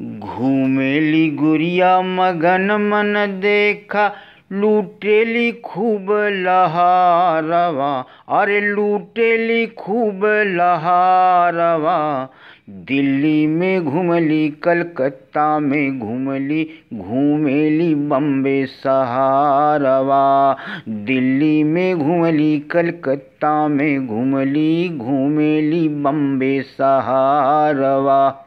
घूमेली गुरिया मगन मन देखा लूटेली खूब लहारवा अरे लूटेली खूब लहारवा दिल्ली में घूमली कलकत्ता में घूमली घूमेली बम्बे सहारवा दिल्ली में घूमली कलकत्ता में घूमली घूमेली बम्बे सहारवा